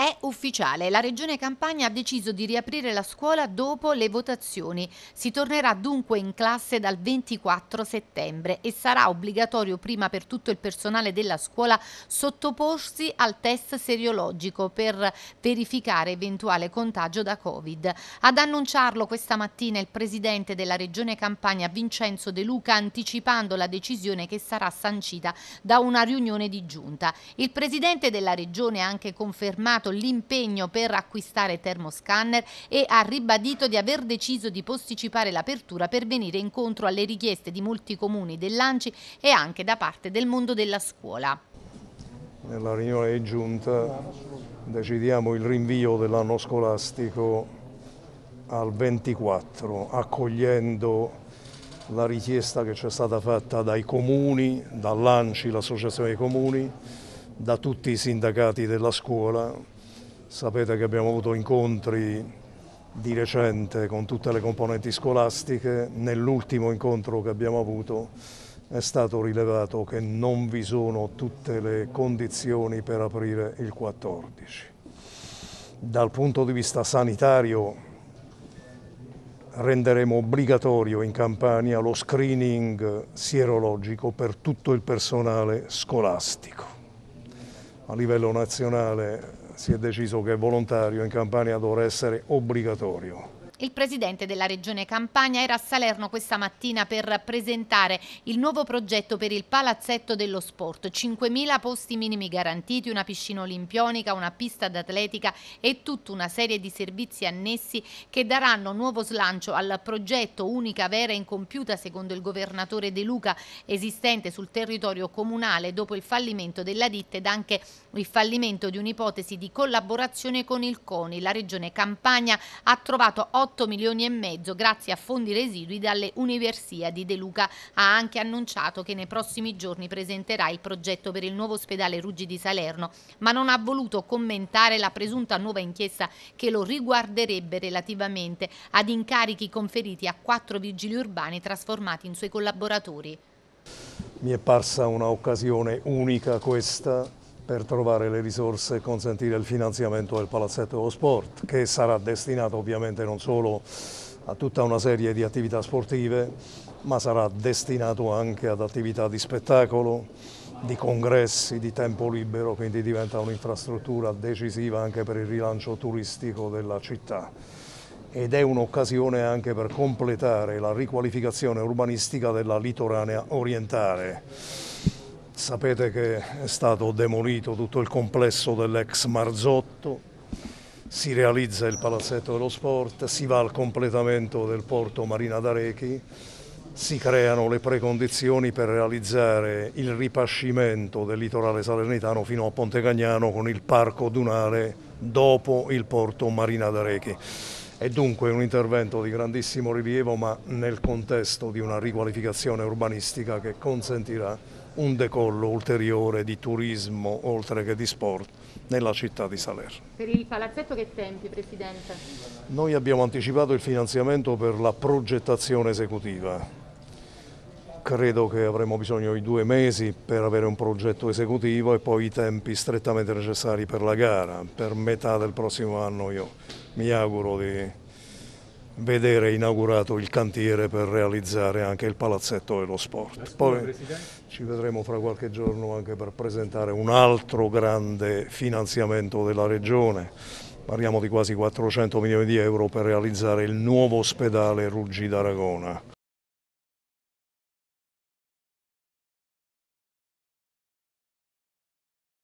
È ufficiale, la Regione Campania ha deciso di riaprire la scuola dopo le votazioni. Si tornerà dunque in classe dal 24 settembre e sarà obbligatorio prima per tutto il personale della scuola sottoporsi al test seriologico per verificare eventuale contagio da Covid. Ad annunciarlo questa mattina il presidente della Regione Campania Vincenzo De Luca anticipando la decisione che sarà sancita da una riunione di giunta. Il presidente della Regione ha anche confermato mostrato l'impegno per acquistare termoscanner e ha ribadito di aver deciso di posticipare l'apertura per venire incontro alle richieste di molti comuni dell'ANCI e anche da parte del mondo della scuola. Nella riunione di giunta decidiamo il rinvio dell'anno scolastico al 24, accogliendo la richiesta che ci è stata fatta dai comuni, dall'ANCI, l'Associazione dei Comuni, da tutti i sindacati della scuola, Sapete che abbiamo avuto incontri di recente con tutte le componenti scolastiche. Nell'ultimo incontro che abbiamo avuto è stato rilevato che non vi sono tutte le condizioni per aprire il 14. Dal punto di vista sanitario renderemo obbligatorio in Campania lo screening sierologico per tutto il personale scolastico. A livello nazionale si è deciso che volontario in Campania dovrà essere obbligatorio. Il presidente della regione Campania era a Salerno questa mattina per presentare il nuovo progetto per il palazzetto dello sport. 5.000 posti minimi garantiti, una piscina olimpionica, una pista d'atletica e tutta una serie di servizi annessi che daranno nuovo slancio al progetto unica vera e incompiuta secondo il governatore De Luca esistente sul territorio comunale dopo il fallimento della ditta ed anche il fallimento di un'ipotesi di collaborazione con il CONI. La regione Campania ha trovato 8 8 milioni e mezzo grazie a fondi residui dalle Universiadi. De Luca ha anche annunciato che nei prossimi giorni presenterà il progetto per il nuovo ospedale Ruggi di Salerno, ma non ha voluto commentare la presunta nuova inchiesta che lo riguarderebbe relativamente ad incarichi conferiti a quattro vigili urbani trasformati in suoi collaboratori. Mi è parsa un'occasione unica questa per trovare le risorse e consentire il finanziamento del Palazzetto dello Sport, che sarà destinato ovviamente non solo a tutta una serie di attività sportive, ma sarà destinato anche ad attività di spettacolo, di congressi, di tempo libero, quindi diventa un'infrastruttura decisiva anche per il rilancio turistico della città ed è un'occasione anche per completare la riqualificazione urbanistica della litoranea orientale. Sapete che è stato demolito tutto il complesso dell'ex Marzotto, si realizza il palazzetto dello sport, si va al completamento del porto Marina d'Arechi, si creano le precondizioni per realizzare il ripascimento del litorale salernitano fino a Ponte Cagnano con il parco dunale dopo il porto Marina d'Arechi. È dunque un intervento di grandissimo rilievo ma nel contesto di una riqualificazione urbanistica che consentirà un decollo ulteriore di turismo oltre che di sport nella città di Salerno. Per il palazzetto che tempi Presidente? Noi abbiamo anticipato il finanziamento per la progettazione esecutiva. Credo che avremo bisogno di due mesi per avere un progetto esecutivo e poi i tempi strettamente necessari per la gara. Per metà del prossimo anno io mi auguro di vedere inaugurato il cantiere per realizzare anche il palazzetto dello sport. Poi ci vedremo fra qualche giorno anche per presentare un altro grande finanziamento della regione. Parliamo di quasi 400 milioni di euro per realizzare il nuovo ospedale Ruggi d'Aragona